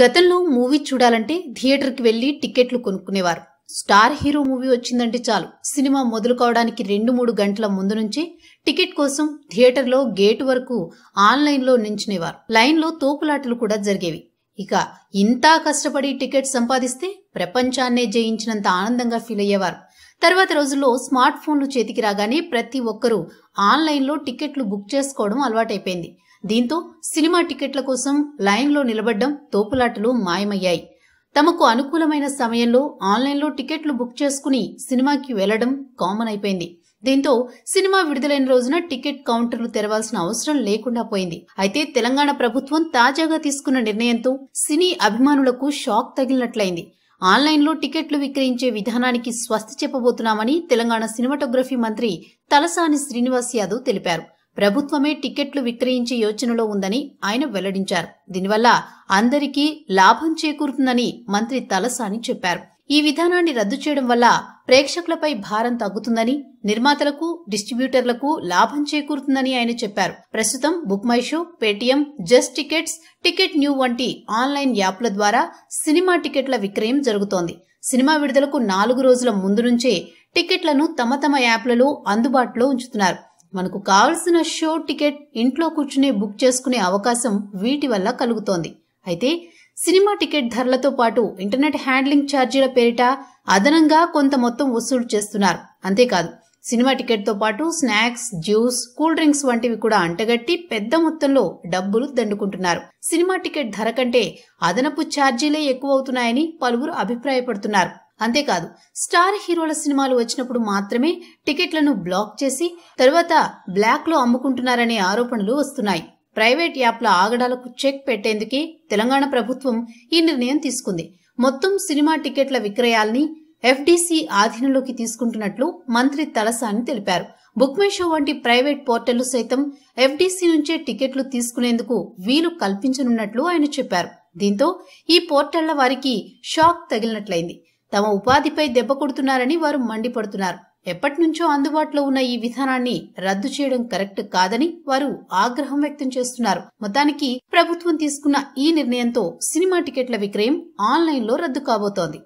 గతంలో మూవీ చూడాలంటే థియేటర్కి వెళ్ళి టికెట్లు కొనుక్కునేవారు స్టార్ హీరో మూవీ వచ్చిందంటే చాలు సినిమా మొదలు కావడానికి రెండు మూడు గంటల ముందు నుంచి టికెట్ కోసం థియేటర్లో గేట్ వరకు ఆన్లైన్లో నించునేవారు లైన్లో తోపులాటలు కూడా జరిగేవి ఇక ఇంత కష్టపడి టికెట్ సంపాదిస్తే ప్రపంచాన్నే జయించినంత ఆనందంగా ఫీల్ అయ్యేవారు తర్వాత రోజుల్లో స్మార్ట్ ఫోన్లు చేతికి రాగానే ప్రతి ఒక్కరూ ఆన్లైన్లో టికెట్లు బుక్ చేసుకోవడం అలవాటైపోయింది దీంతో సినిమా టికెట్ల కోసం లైన్లో నిలబడ్డం తోపులాటలు మాయమయ్యాయి తమకు అనుకూలమైన సమయంలో ఆన్లైన్లో టికెట్లు బుక్ చేసుకుని సినిమాకి వెళ్లడం కామన్ అయిపోయింది దీంతో సినిమా విడుదలైన రోజున టికెట్ కౌంటర్లు తెరవాల్సిన అవసరం లేకుండా పోయింది అయితే తెలంగాణ ప్రభుత్వం తాజాగా తీసుకున్న నిర్ణయంతో సినీ అభిమానులకు షాక్ తగిలినట్లయింది ఆన్లైన్లో టికెట్లు విక్రయించే విధానానికి స్వస్తి చెప్పబోతున్నామని తెలంగాణ సినిమాటోగ్రఫీ మంత్రి తలసాని శ్రీనివాస్ యాదవ్ తెలిపారు ప్రభుత్వమే టికెట్లు విక్రయించే యోచనలో ఉందని ఆయన వెల్లడించారు దీనివల్ల అందరికీ లాభం చేకూరుతుందని మంత్రి తలసాని చెప్పారు ఈ విధానాన్ని రద్దు చేయడం వల్ల ప్రేక్షకులపై భారం తగ్గుతుందని నిర్మాతలకు డిస్ట్రిబ్యూటర్లకు లాభం చేకూరుతుందని ఆయన చెప్పారు ప్రస్తుతం book my show Paytm just tickets ticket new వంటి ఆన్లైన్ యాప్ల ద్వారా సినిమా టికెట్ల విక్రయం జరుగుతోంది సినిమా విడుదలకు నాలుగు రోజుల ముందు నుంచే టికెట్లను తమ తమ యాప్లలో అందుబాటులో ఉంచుతున్నారు మనకు కావలసిన షో టికెట్ ఇంట్లో కూర్చునే బుక్ చేసుకునే అవకాశం వీటి వల్ల కలుగుతోంది అయితే సినిమా టికెట్ ధరలతో పాటు ఇంటర్నెట్ హ్యాండ్లింగ్ ఛార్జీల పేరిట అదనంగా కొంత మొత్తం వసూలు చేస్తున్నారు అంతేకాదు సినిమా టికెట్తో పాటు స్నాక్స్ జ్యూస్ కూల్ డ్రింక్స్ వంటివి కూడా అంటగట్టి పెద్ద మొత్తంలో డబ్బులు దండుకుంటున్నారు సినిమా టికెట్ ధర కంటే అదనపు ఛార్జీలే అవుతున్నాయని పలువురు అభిప్రాయపడుతున్నారు అంతేకాదు స్టార్ హీరోల సినిమాలు వచ్చినప్పుడు మాత్రమే టికెట్లను బ్లాక్ చేసి తరువాత బ్లాక్లో అమ్ముకుంటున్నారనే ఆరోపణలు వస్తున్నాయి ప్రైవేట్ యాప్ల ఆగడాలకు చెక్ పెట్టేందుకే తెలంగాణ ప్రభుత్వం ఈ నిర్ణయం తీసుకుంది మొత్తం సినిమా టికెట్ల విక్రయాల్ని ఎఫ్డీసీ ఆధీనంలోకి తీసుకుంటున్నట్లు మంత్రి తలసాని తెలిపారు బుక్మేషో వంటి ప్రైవేట్ పోర్టల్ సైతం ఎఫ్డీసీ నుంచే టికెట్లు తీసుకునేందుకు వీలు కల్పించనున్నట్లు ఆయన చెప్పారు దీంతో ఈ పోర్టళ్ల వారికి షాక్ తగిలినట్లయింది తమ ఉపాధిపై దెబ్బ కొడుతున్నారని వారు మండిపడుతున్నారు ఎప్పటినుంచో అందుబాటులో ఉన్న ఈ విధానాన్ని రద్దు చేయడం కరెక్ట్ కాదని వారు ఆగ్రహం వ్యక్తం చేస్తున్నారు మొత్తానికి ప్రభుత్వం తీసుకున్న ఈ నిర్ణయంతో సినిమా టికెట్ల విక్రయం ఆన్లైన్లో రద్దు కాబోతోంది